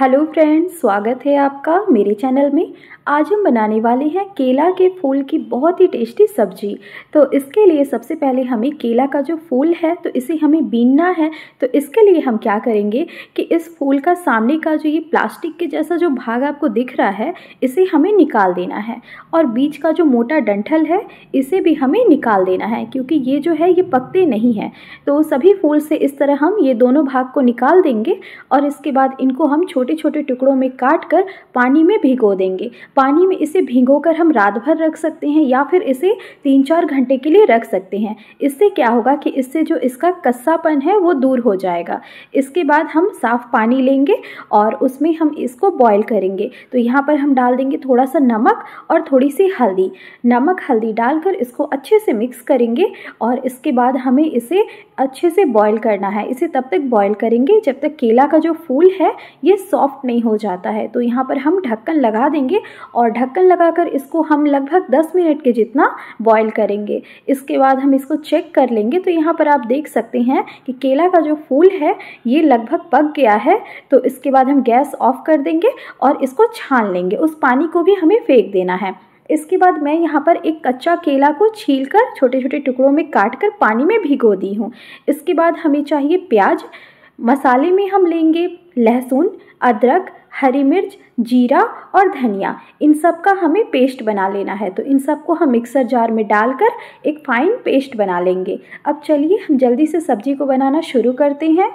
hello friends स्वागत है आपका मेरे चैनल में आज हम बनाने वाले हैं केला के फूल की बहुत ही टेस्टी सब्जी तो इसके लिए सबसे पहले हमें केला का जो फूल है तो इसे हमें बीनना है तो इसके लिए हम क्या करेंगे कि इस फूल का सामने का जो ये प्लास्टिक के जैसा जो भाग आपको दिख रहा है इसे हमें निकाल देना है और बीच का जो मोटा डंठल है इसे भी हमें निकाल देना है क्योंकि ये जो है ये पकते नहीं हैं तो सभी फूल से इस तरह हम ये दोनों भाग को निकाल देंगे और इसके बाद इनको हम छोटे छोटे छोटे टुकड़ों में काट कर पानी में भिगो देंगे पानी में इसे भिगो कर हम रात भर रख सकते हैं या फिर इसे तीन चार घंटे के लिए रख सकते हैं इससे क्या होगा कि इससे जो इसका कस्सापन है वो दूर हो जाएगा इसके बाद हम साफ़ पानी लेंगे और उसमें हम इसको बॉयल करेंगे तो यहाँ पर हम डाल देंगे थोड़ा सा नमक और थोड़ी सी हल्दी नमक हल्दी डालकर इसको अच्छे से मिक्स करेंगे और इसके बाद हमें इसे अच्छे से बॉयल करना है इसे तब तक बॉयल करेंगे जब तक केला का जो फूल है ये सॉफ्ट नहीं हो जाता है तो यहाँ पर हम ढक्कन लगा देंगे और ढक्कन लगाकर इसको हम लगभग 10 मिनट के जितना बॉईल करेंगे इसके बाद हम इसको चेक कर लेंगे तो यहाँ पर आप देख सकते हैं कि केला का जो फूल है ये लगभग पक गया है तो इसके बाद हम गैस ऑफ कर देंगे और इसको छान लेंगे उस पानी को भी हमें फेंक देना है इसके बाद मैं यहाँ पर एक कच्चा केला को छील कर छोटे छोटे टुकड़ों में काट कर पानी में भिगो दी हूँ इसके बाद हमें चाहिए प्याज मसाले में हम लेंगे लहसुन अदरक हरी मिर्च जीरा और धनिया इन सब का हमें पेस्ट बना लेना है तो इन सब को हम मिक्सर जार में डालकर एक फाइन पेस्ट बना लेंगे अब चलिए हम जल्दी से सब्जी को बनाना शुरू करते हैं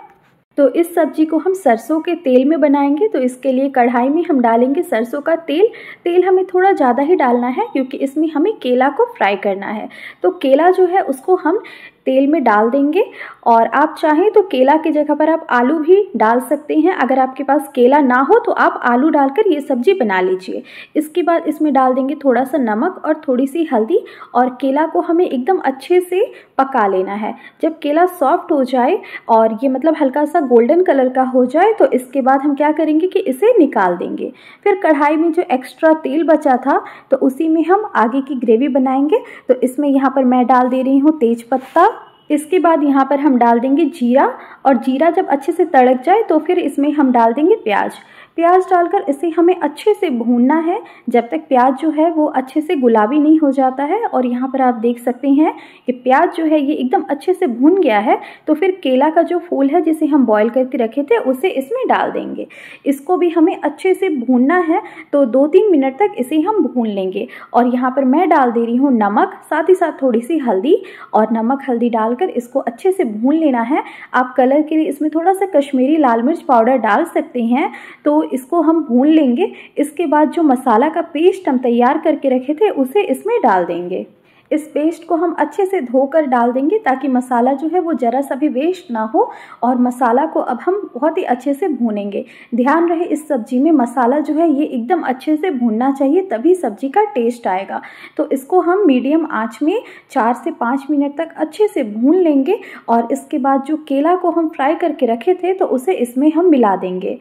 तो इस सब्जी को हम सरसों के तेल में बनाएंगे तो इसके लिए कढ़ाई में हम डालेंगे सरसों का तेल तेल हमें थोड़ा ज़्यादा ही डालना है क्योंकि इसमें हमें केला को फ्राई करना है तो केला जो है उसको हम तेल में डाल देंगे और आप चाहें तो केला की जगह पर आप आलू भी डाल सकते हैं अगर आपके पास केला ना हो तो आप आलू डालकर ये सब्जी बना लीजिए इसके बाद इसमें डाल देंगे थोड़ा सा नमक और थोड़ी सी हल्दी और केला को हमें एकदम अच्छे से पका लेना है जब केला सॉफ्ट हो जाए और ये मतलब हल्का सा गोल्डन कलर का हो जाए तो इसके बाद हम क्या करेंगे कि इसे निकाल देंगे फिर कढ़ाई में जो एक्स्ट्रा तेल बचा था तो उसी में हम आगे की ग्रेवी बनाएंगे तो इसमें यहाँ पर मैं डाल दे रही हूँ तेज पत्ता इसके बाद यहाँ पर हम डाल देंगे जीरा और जीरा जब अच्छे से तड़क जाए तो फिर इसमें हम डाल देंगे प्याज प्याज डालकर इसे हमें अच्छे से भूनना है जब तक प्याज जो है वो अच्छे से गुलाबी नहीं हो जाता है और यहाँ पर आप देख सकते हैं कि प्याज जो है ये एकदम अच्छे से भून गया है तो फिर केला का जो फूल है जिसे हम बॉईल करके रखे थे उसे इसमें डाल देंगे इसको भी हमें अच्छे से भूनना है तो दो तीन मिनट तक इसे हम भून लेंगे और यहाँ पर मैं डाल दे रही हूँ नमक साथ ही साथ थोड़ी सी हल्दी और नमक हल्दी डाल डालकर इसको अच्छे से भून लेना है आप कलर के लिए इसमें थोड़ा सा कश्मीरी लाल मिर्च पाउडर डाल सकते हैं तो इसको हम भून लेंगे इसके बाद जो मसाला का पेस्ट हम तैयार करके रखे थे उसे इसमें डाल देंगे इस पेस्ट को हम अच्छे से धोकर डाल देंगे ताकि मसाला जो है वो ज़रा सा भी वेस्ट ना हो और मसाला को अब हम बहुत ही अच्छे से भूनेंगे ध्यान रहे इस सब्जी में मसाला जो है ये एकदम अच्छे से भूनना चाहिए तभी सब्जी का टेस्ट आएगा तो इसको हम मीडियम आँच में चार से पाँच मिनट तक अच्छे से भून लेंगे और इसके बाद जो केला को हम फ्राई करके रखे थे तो उसे इसमें हम मिला देंगे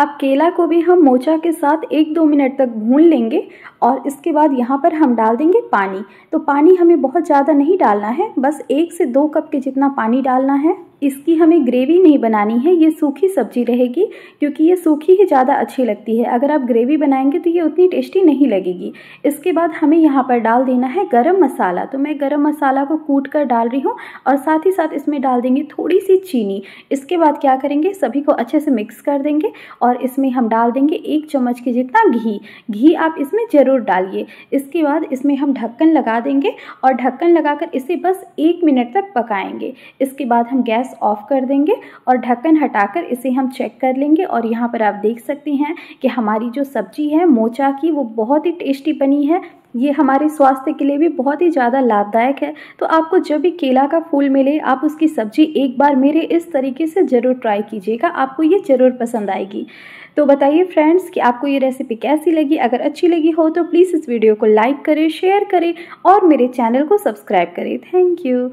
अब केला को भी हम मोचा के साथ एक दो मिनट तक भून लेंगे और इसके बाद यहाँ पर हम डाल देंगे पानी तो पानी हमें बहुत ज़्यादा नहीं डालना है बस एक से दो कप के जितना पानी डालना है इसकी हमें ग्रेवी नहीं बनानी है ये सूखी सब्जी रहेगी क्योंकि ये सूखी ही ज़्यादा अच्छी लगती है अगर आप ग्रेवी बनाएंगे तो ये उतनी टेस्टी नहीं लगेगी इसके बाद हमें यहाँ पर डाल देना है गरम मसाला तो मैं गरम मसाला को कूट कर डाल रही हूँ और साथ ही साथ इसमें डाल देंगे थोड़ी सी चीनी इसके बाद क्या करेंगे सभी को अच्छे से मिक्स कर देंगे और इसमें हम डाल देंगे एक चम्मच के जितना घी घी आप इसमें ज़रूर डालिए इसके बाद इसमें हम ढक्कन लगा देंगे और ढक्कन लगाकर इसे बस एक मिनट तक पकाएंगे इसके बाद हम गैस ऑफ कर देंगे और ढक्कन हटाकर इसे हम चेक कर लेंगे और यहाँ पर आप देख सकते हैं कि हमारी जो सब्जी है मोचा की वो बहुत ही टेस्टी बनी है ये हमारे स्वास्थ्य के लिए भी बहुत ही ज़्यादा लाभदायक है तो आपको जब भी केला का फूल मिले आप उसकी सब्जी एक बार मेरे इस तरीके से ज़रूर ट्राई कीजिएगा आपको ये ज़रूर पसंद आएगी तो बताइए फ्रेंड्स कि आपको ये रेसिपी कैसी लगी अगर अच्छी लगी हो तो प्लीज़ इस वीडियो को लाइक करें शेयर करें और मेरे चैनल को सब्सक्राइब करें थैंक यू